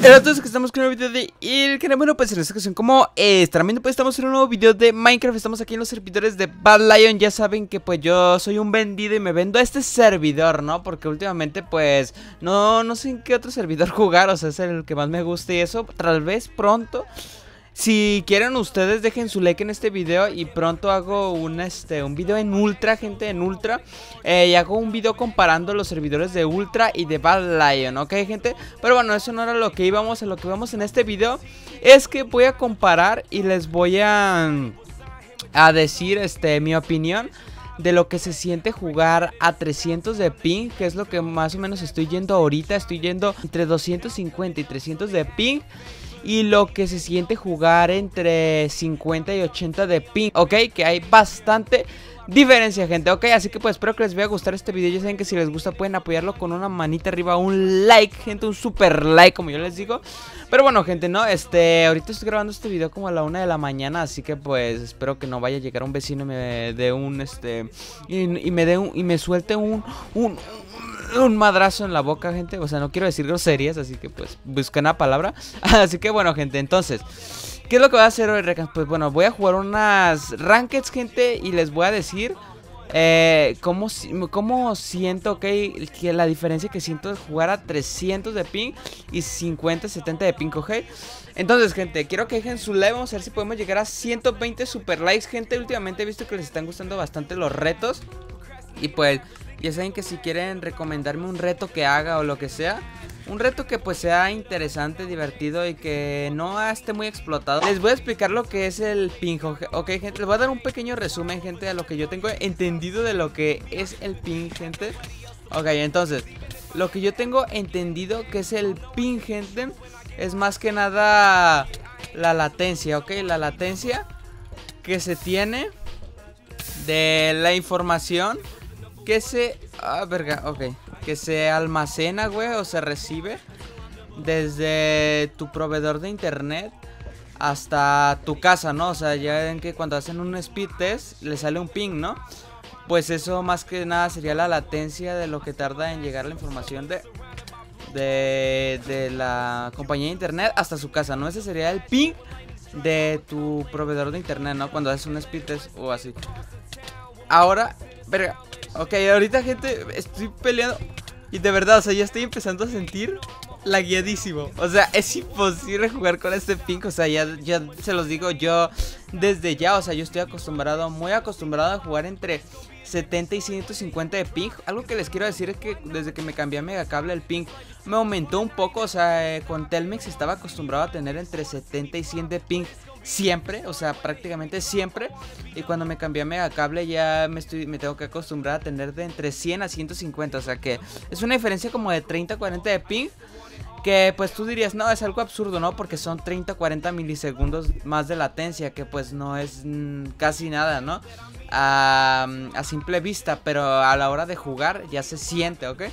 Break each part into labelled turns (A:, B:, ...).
A: Hola a todos que estamos con un nuevo video de El bueno pues en esta ocasión como eh, también pues estamos en un nuevo video de Minecraft Estamos aquí en los servidores de Bad Lion, ya saben que pues yo soy un vendido y me vendo a este servidor, ¿no? Porque últimamente pues no, no sé en qué otro servidor jugar, o sea es el que más me gusta y eso, tal vez pronto si quieren ustedes dejen su like en este video y pronto hago un, este, un video en Ultra, gente, en Ultra eh, Y hago un video comparando los servidores de Ultra y de Bad Lion, ¿ok, gente? Pero bueno, eso no era lo que íbamos, a lo que vamos en este video es que voy a comparar y les voy a, a decir este, mi opinión de lo que se siente jugar a 300 de ping, que es lo que más o menos estoy yendo ahorita, estoy yendo entre 250 y 300 de ping y lo que se siente jugar entre 50 y 80 de ping, ok, que hay bastante diferencia, gente. Ok, así que pues espero que les vaya a gustar este video. Ya saben que si les gusta pueden apoyarlo con una manita arriba, un like, gente, un super like, como yo les digo. Pero bueno, gente, no, este, ahorita estoy grabando este video como a la una de la mañana, así que pues espero que no vaya a llegar un vecino y me dé un, este, y, me dé y me suelte un, un un madrazo en la boca, gente. O sea, no quiero decir groserías, así que pues buscan la palabra. Así que bueno, gente, entonces, ¿qué es lo que voy a hacer hoy, Pues bueno, voy a jugar unas rankets, gente, y les voy a decir eh, cómo, cómo siento, ok, que la diferencia que siento es jugar a 300 de ping y 50, 70 de ping, ok. Entonces, gente, quiero que dejen su like. Vamos a ver si podemos llegar a 120 super likes, gente. Últimamente he visto que les están gustando bastante los retos. Y pues ya saben que si quieren recomendarme un reto que haga o lo que sea, un reto que pues sea interesante, divertido y que no esté muy explotado. Les voy a explicar lo que es el ping. Ok, gente, les voy a dar un pequeño resumen, gente, de lo que yo tengo entendido de lo que es el ping, gente. Ok, entonces, lo que yo tengo entendido que es el ping, gente, es más que nada la latencia, ok, la latencia que se tiene de la información que se... Ah, verga, ok. Que se almacena, güey, o se recibe desde tu proveedor de internet hasta tu casa, ¿no? O sea, ya ven que cuando hacen un speed test le sale un ping, ¿no? Pues eso más que nada sería la latencia de lo que tarda en llegar la información de, de, de la compañía de internet hasta su casa, ¿no? Ese sería el ping de tu proveedor de internet, ¿no? Cuando haces un speed test o así. Ahora, verga, Ok, ahorita gente, estoy peleando Y de verdad, o sea, ya estoy empezando a sentir lagueadísimo O sea, es imposible jugar con este pink O sea, ya, ya se los digo yo desde ya O sea, yo estoy acostumbrado, muy acostumbrado a jugar entre 70 y 150 de ping. Algo que les quiero decir es que desde que me cambié a cable el ping me aumentó un poco. O sea, eh, con Telmex estaba acostumbrado a tener entre 70 y 100 de ping siempre, o sea, prácticamente siempre. Y cuando me cambié a cable ya me, estoy, me tengo que acostumbrar a tener de entre 100 a 150, o sea que es una diferencia como de 30 a 40 de ping. Que pues tú dirías, no, es algo absurdo, ¿no? Porque son 30, 40 milisegundos más de latencia, que pues no es mm, casi nada, ¿no? A, a simple vista, pero a la hora de jugar ya se siente, ¿ok?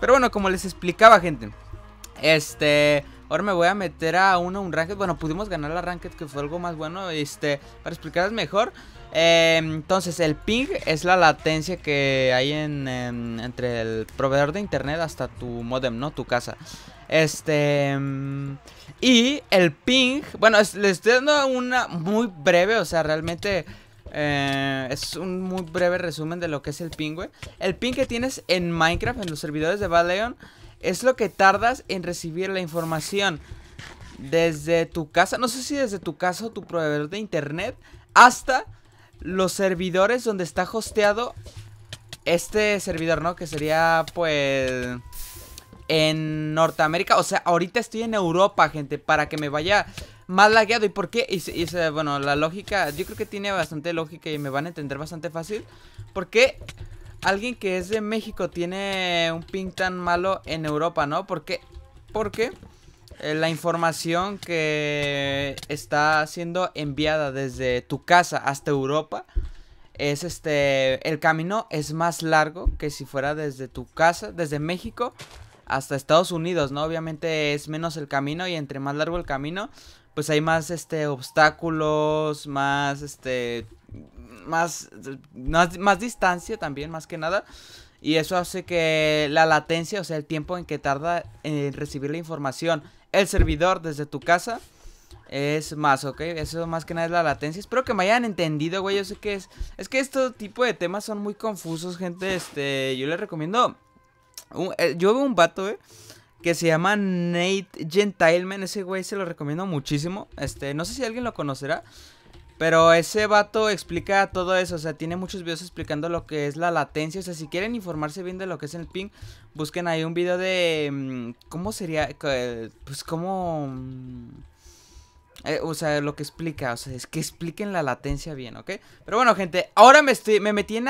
A: Pero bueno, como les explicaba, gente, este... Ahora me voy a meter a uno, un ranked. Bueno, pudimos ganar la ranked, que fue algo más bueno. Este, para explicarles mejor. Em, entonces, el ping es la latencia que hay en, entre el proveedor de internet hasta tu modem, ¿no? Tu casa. Este. Em, y el ping. Bueno, le les estoy dando una muy breve, o sea, realmente. Eh, es un muy breve resumen de lo que es el ping, güey. El ping que tienes en Minecraft, en los servidores de Bad es lo que tardas en recibir la información desde tu casa, no sé si desde tu casa o tu proveedor de internet, hasta los servidores donde está hosteado este servidor, ¿no? Que sería pues en Norteamérica, o sea, ahorita estoy en Europa, gente, para que me vaya más lagueado. ¿Y por qué? Y, y, bueno, la lógica, yo creo que tiene bastante lógica y me van a entender bastante fácil. Porque alguien que es de México tiene un ping tan malo en Europa, ¿no? ¿Por qué? Porque eh, la información que está siendo enviada desde tu casa hasta Europa es este el camino es más largo que si fuera desde tu casa, desde México hasta Estados Unidos, ¿no? Obviamente es menos el camino y entre más largo el camino, pues hay más este obstáculos, más este más, más, distancia también, más que nada. Y eso hace que la latencia, o sea, el tiempo en que tarda en recibir la información el servidor desde tu casa es más, ¿ok? Eso más que nada es la latencia. Espero que me hayan entendido, güey. Yo sé que es... Es que este tipo de temas son muy confusos, gente. Este, yo les recomiendo... Eh, yo veo un vato, eh, Que se llama Nate Gentileman. Ese güey se lo recomiendo muchísimo. Este, no sé si alguien lo conocerá. Pero ese vato explica todo eso, o sea, tiene muchos videos explicando lo que es la latencia, o sea, si quieren informarse bien de lo que es el ping, busquen ahí un video de mm, cómo sería, pues cómo... Mm, eh, o sea, lo que explica, o sea, es que expliquen la latencia bien, ¿ok? Pero bueno, gente, ahora me, estoy, me metí en,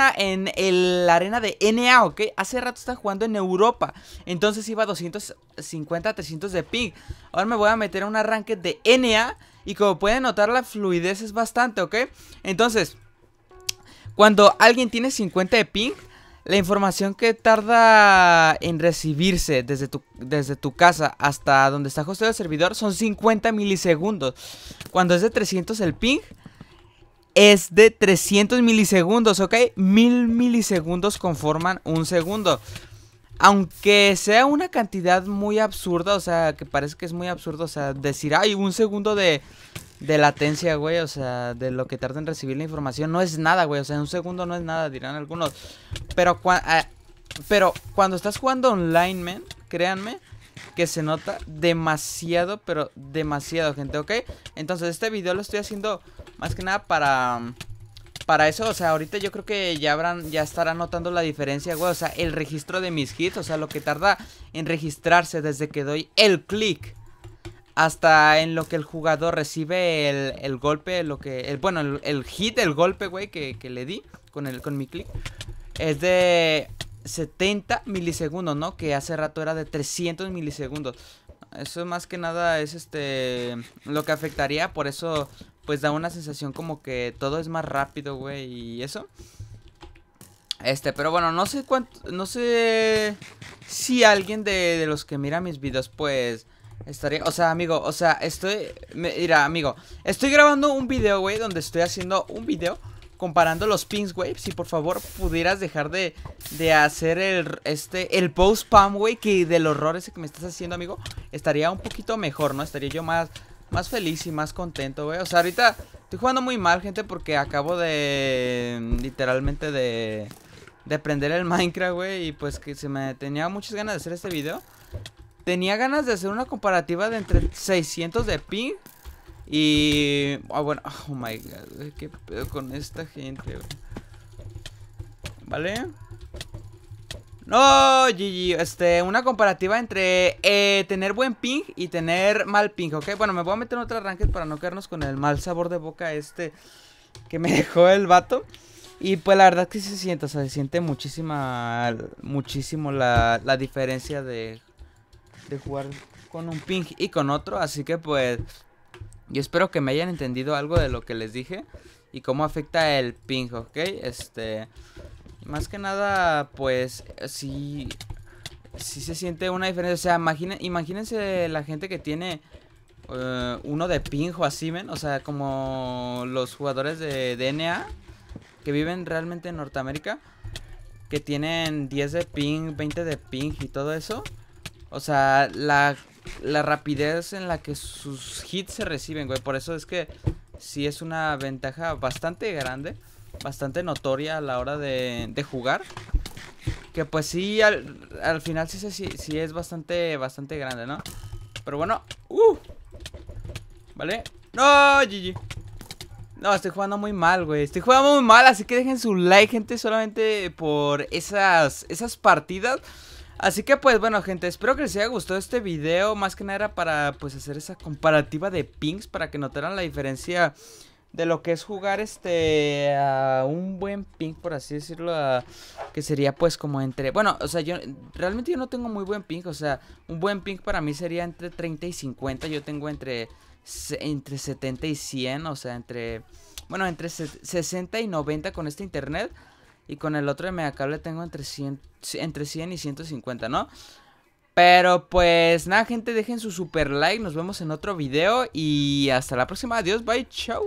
A: la arena de NA, ¿ok? Hace rato estaba jugando en Europa, entonces iba a 250, 300 de ping. Ahora me voy a meter a un arranque de NA y como pueden notar la fluidez es bastante, ¿ok? Entonces, cuando alguien tiene 50 de ping, la información que tarda en recibirse desde tu, desde tu casa hasta donde está justo el servidor son 50 milisegundos. Cuando es de 300 el ping, es de 300 milisegundos, ¿ok? Mil milisegundos conforman un segundo aunque sea una cantidad muy absurda, o sea, que parece que es muy absurdo, o sea, decir, ay, un segundo de, latencia, güey, o sea, de lo que tarda en recibir la información, no es nada, güey, o sea, un segundo no es nada, dirán algunos. Pero, ah, pero cuando estás jugando online, men, créanme que se nota demasiado, pero demasiado, gente, ¿ok? Entonces, este video lo estoy haciendo más que nada para para eso, o sea, ahorita yo creo que ya habrán, ya estarán notando la diferencia, güey. O sea, el registro de mis hits, o sea, lo que tarda en registrarse desde que doy el clic hasta en lo que el jugador recibe el, golpe, lo que, bueno, el, hit, el golpe, güey, que, le di con, el, con mi clic, es de 70 milisegundos, ¿no? Que hace rato era de 300 milisegundos. Eso más que nada es este lo que afectaría, por eso pues da una sensación como que todo es más rápido, güey, y eso. Este, pero bueno, no sé cuánto, no sé si alguien de, los que mira mis videos, pues... Estaría, o sea, amigo, o sea, estoy Mira, amigo, estoy grabando un video, güey Donde estoy haciendo un video Comparando los pins, güey Si por favor pudieras dejar de, de hacer el, este, el post pam güey Que del horror ese que me estás haciendo, amigo Estaría un poquito mejor, ¿no? Estaría yo más, más feliz y más contento, güey. O sea, ahorita estoy jugando muy mal, gente, porque acabo de... Literalmente de... De prender el Minecraft, güey. Y pues que se me tenía muchas ganas de hacer este video. Tenía ganas de hacer una comparativa de entre 600 de ping y... Ah, bueno. Oh, my God. ¿Qué pedo con esta gente, güey? ¿Vale? No, GG, este, una comparativa entre eh, tener buen ping y tener mal ping, ¿ok? Bueno, me voy a meter en otro arranque para no quedarnos con el mal sabor de boca este que me dejó el vato. Y pues la verdad que sí se siente, o sea, se siente muchísima, muchísimo la, diferencia de, de jugar con un ping y con otro. Así que pues yo espero que me hayan entendido algo de lo que les dije y cómo afecta el ping, ¿ok? Este, más que nada, pues, eh, sí, sí se siente una diferencia. O sea, imagínense la gente que tiene eh, uno de pinjo así, ¿ven? O sea, como los jugadores de DNA que viven realmente en Norteamérica. Que tienen 10 de ping, 20 de ping y todo eso. O sea, la, la rapidez en la que sus hits se reciben, güey. Por eso es que sí es una ventaja bastante grande bastante notoria a la hora de, jugar. Que pues sí, al, final sí, sí, sí, es bastante, bastante grande, ¿no? Pero bueno, ¡uh! ¿Vale? ¡No, GG! No, estoy jugando muy mal, güey. Estoy jugando muy mal, así que dejen su like, gente, solamente por esas, esas partidas. Así que pues bueno gente, espero que les haya gustado este video, más que nada era para pues hacer esa comparativa de pings para que notaran la diferencia de lo que es jugar este a un buen ping, por así decirlo, que sería pues como entre, bueno, o sea, yo realmente yo no tengo muy buen ping, o sea, un buen ping para mí sería entre 30 y 50, yo tengo entre entre 70 y 100, o sea, entre bueno, entre 60 y 90 con este internet y con el otro de le tengo entre 100 entre 100 y 150, ¿no? Pero pues nada, gente, dejen su super like. Nos vemos en otro video. Y hasta la próxima. Adiós, bye, chao.